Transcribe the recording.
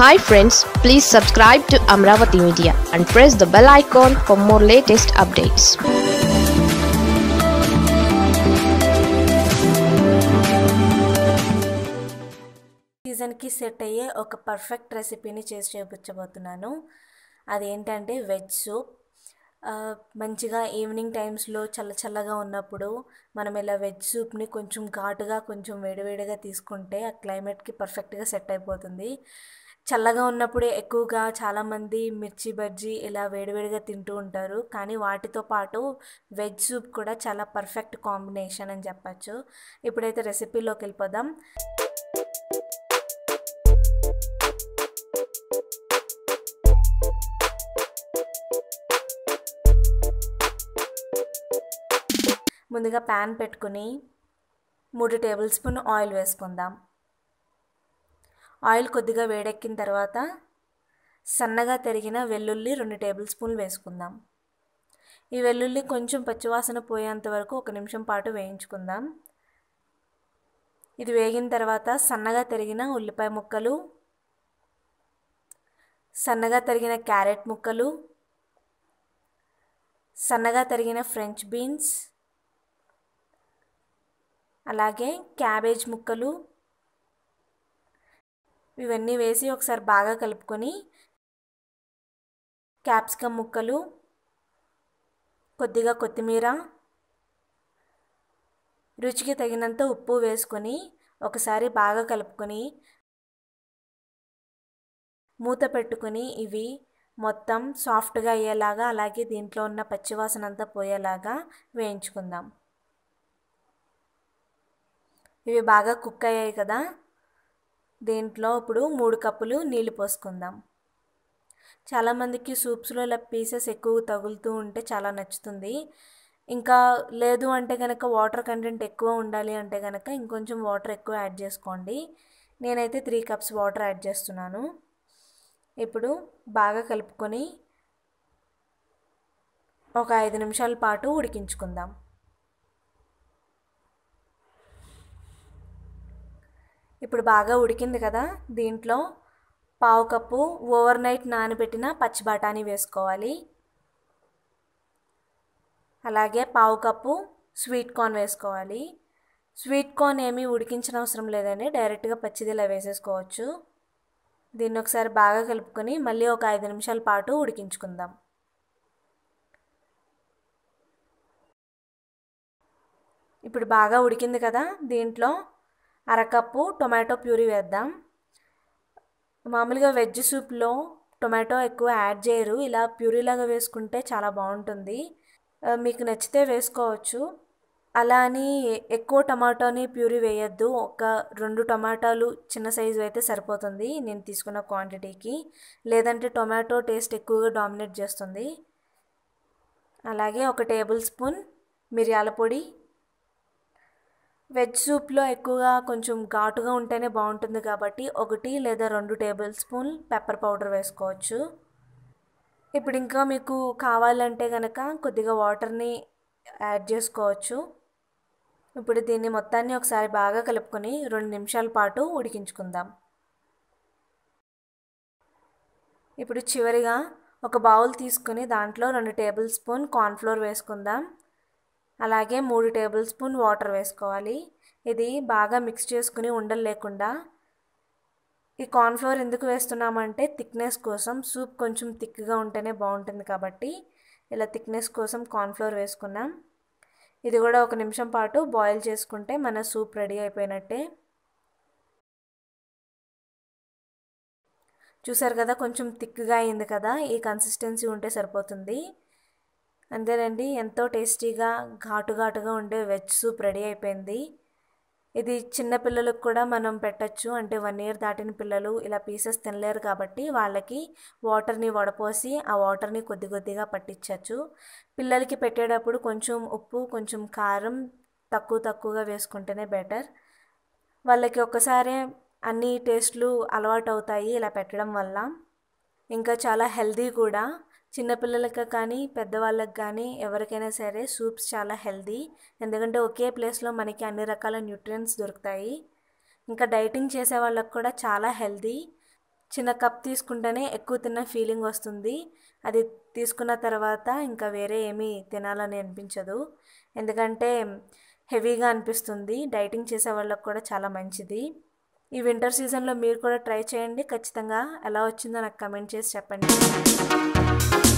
hi friends please subscribe to Amaravati media and press the bell icon for more latest updates సీజన్కి set అయ్యే ఒక perfect రెసిపీని చేసి చూపించబోతున్నాను అదేంటంటే వెజ్ సూప్ మంచిగా ఈవినింగ్ టైమ్స్లో చల్ల చల్లగా ఉన్నప్పుడు మనం ఇలా వెజ్ సూప్ని కొంచెం ఘాటుగా కొంచెం వేడివేడిగా తీసుకుంటే ఆ క్లైమేట్కి పర్ఫెక్ట్గా సెట్ అయిపోతుంది చల్లగా ఉన్నప్పుడే ఎక్కువగా చాలామంది మిర్చి బజ్జీ ఇలా వేడివేడిగా తింటూ ఉంటారు కానీ వాటితో పాటు వెజ్ సూప్ కూడా చాలా పర్ఫెక్ట్ కాంబినేషన్ అని చెప్పచ్చు ఇప్పుడైతే రెసిపీలోకి వెళ్ళిపోదాం ముందుగా ప్యాన్ పెట్టుకుని మూడు టేబుల్ స్పూన్ ఆయిల్ వేసుకుందాం ఆయిల్ కొద్దిగా వేడెక్కిన తర్వాత సన్నగా తరిగిన వెల్లుల్లి రెండు టేబుల్ స్పూన్లు వేసుకుందాం ఈ వెల్లుల్లి కొంచెం పచ్చివాసన పోయేంత వరకు ఒక నిమిషం పాటు వేయించుకుందాం ఇది వేగిన తర్వాత సన్నగా తరిగిన ఉల్లిపాయ ముక్కలు సన్నగా తరిగిన క్యారెట్ ముక్కలు సన్నగా తరిగిన ఫ్రెంచ్ బీన్స్ అలాగే క్యాబేజ్ ముక్కలు ఇవన్నీ వేసి ఒకసారి బాగా కలుపుకొని క్యాప్సికమ్ ముక్కలు కొద్దిగా కొత్తిమీర రుచికి తగినంత ఉప్పు వేసుకొని ఒకసారి బాగా కలుపుకొని మూత పెట్టుకొని ఇవి మొత్తం సాఫ్ట్గా అయ్యేలాగా అలాగే దీంట్లో ఉన్న పచ్చివాసన అంతా పోయేలాగా వేయించుకుందాం ఇవి బాగా కుక్ అయ్యాయి కదా దీంట్లో ఇప్పుడు మూడు కప్పులు నీళ్ళు పోసుకుందాం చాలామందికి సూప్స్లో ఇలా పీసెస్ ఎక్కువ తగులుతూ ఉంటే చాలా నచ్చుతుంది ఇంకా లేదు అంటే కనుక వాటర్ కంటెంట్ ఎక్కువ ఉండాలి అంటే కనుక ఇంకొంచెం వాటర్ ఎక్కువ యాడ్ చేసుకోండి నేనైతే త్రీ కప్స్ వాటర్ యాడ్ చేస్తున్నాను ఇప్పుడు బాగా కలుపుకొని ఒక ఐదు నిమిషాల పాటు ఉడికించుకుందాం ఇప్పుడు బాగా ఉడికింది కదా దీంట్లో పావు కప్పు ఓవర్ నైట్ నానబెట్టిన పచ్చి బఠానీ వేసుకోవాలి అలాగే పావు కప్పు స్వీట్ కార్న్ వేసుకోవాలి స్వీట్ కార్న్ ఏమీ ఉడికించిన అవసరం లేదండి డైరెక్ట్గా పచ్చిది ఇలా వేసేసుకోవచ్చు దీన్ని ఒకసారి బాగా కలుపుకొని మళ్ళీ ఒక ఐదు నిమిషాల పాటు ఉడికించుకుందాం ఇప్పుడు బాగా ఉడికింది కదా దీంట్లో అరకప్పు టొమాటో ప్యూరీ వేద్దాం మామూలుగా వెజ్ సూప్లో టొమాటో ఎక్కువ యాడ్ చేయరు ఇలా ప్యూరీలాగా వేసుకుంటే చాలా బాగుంటుంది మీకు నచ్చితే వేసుకోవచ్చు అలా అని ఎక్కువ టమాటోని ప్యూరీ వేయద్దు ఒక రెండు టమాటాలు చిన్న సైజు అయితే సరిపోతుంది నేను తీసుకున్న క్వాంటిటీకి లేదంటే టొమాటో టేస్ట్ ఎక్కువగా డామినేట్ చేస్తుంది అలాగే ఒక టేబుల్ స్పూన్ మిరియాల పొడి వెజ్ సూప్లో ఎక్కువగా కొంచెం ఘాటుగా ఉంటేనే బాగుంటుంది కాబట్టి ఒకటి లేదా రెండు టేబుల్ స్పూన్ పెప్పర్ పౌడర్ వేసుకోవచ్చు ఇప్పుడు ఇంకా మీకు కావాలంటే కనుక కొద్దిగా వాటర్ని యాడ్ చేసుకోవచ్చు ఇప్పుడు దీన్ని మొత్తాన్ని ఒకసారి బాగా కలుపుకొని రెండు నిమిషాల పాటు ఉడికించుకుందాం ఇప్పుడు చివరిగా ఒక బౌల్ తీసుకుని దాంట్లో రెండు టేబుల్ స్పూన్ కార్న్ఫ్లోర్ వేసుకుందాం అలాగే మూడు టేబుల్ స్పూన్ వాటర్ వేసుకోవాలి ఇది బాగా మిక్స్ చేసుకుని ఉండలు లేకుండా ఈ కార్న్ఫ్లవర్ ఎందుకు వేస్తున్నామంటే థిక్నెస్ కోసం సూప్ కొంచెం థిక్గా ఉంటేనే బాగుంటుంది కాబట్టి ఇలా థిక్నెస్ కోసం కార్న్ఫ్లవర్ వేసుకున్నాం ఇది కూడా ఒక నిమిషం పాటు బాయిల్ చేసుకుంటే మన సూప్ రెడీ అయిపోయినట్టే చూసారు కదా కొంచెం థిక్గా అయింది కదా ఈ కన్సిస్టెన్సీ ఉంటే సరిపోతుంది అంతేనండి ఎంతో టేస్టీగా ఘాటు ఘాటుగా ఉండే వెజ్ సూప్ రెడీ అయిపోయింది ఇది చిన్న పిల్లలకు కూడా మనం పెట్టచ్చు అంటే వన్ ఇయర్ దాటిన పిల్లలు ఇలా పీసెస్ తినలేరు కాబట్టి వాళ్ళకి వాటర్ని వడపోసి ఆ వాటర్ని కొద్ది కొద్దిగా పట్టించవచ్చు పిల్లలకి పెట్టేటప్పుడు కొంచెం ఉప్పు కొంచెం కారం తక్కువ తక్కువగా వేసుకుంటేనే బెటర్ వాళ్ళకి ఒక్కసారే అన్ని టేస్ట్లు అలవాటు అవుతాయి ఇలా పెట్టడం వల్ల ఇంకా చాలా హెల్దీ కూడా చిన్నపిల్లలకు కానీ పెద్దవాళ్ళకి కానీ ఎవరికైనా సరే సూప్స్ చాలా హెల్దీ ఎందుకంటే ఒకే ప్లేస్లో మనకి అన్ని రకాల న్యూట్రియంట్స్ దొరుకుతాయి ఇంకా డైటింగ్ చేసే వాళ్ళకు కూడా చాలా హెల్దీ చిన్న కప్ తీసుకుంటేనే ఎక్కువ తిన్న ఫీలింగ్ వస్తుంది అది తీసుకున్న తర్వాత ఇంకా వేరే ఏమీ తినాలని అనిపించదు ఎందుకంటే హెవీగా అనిపిస్తుంది డైటింగ్ చేసే వాళ్ళకు కూడా చాలా మంచిది ఈ వింటర్ సీజన్లో మీరు కూడా ట్రై చేయండి ఖచ్చితంగా ఎలా వచ్చిందో నాకు కమెంట్ చేసి చెప్పండి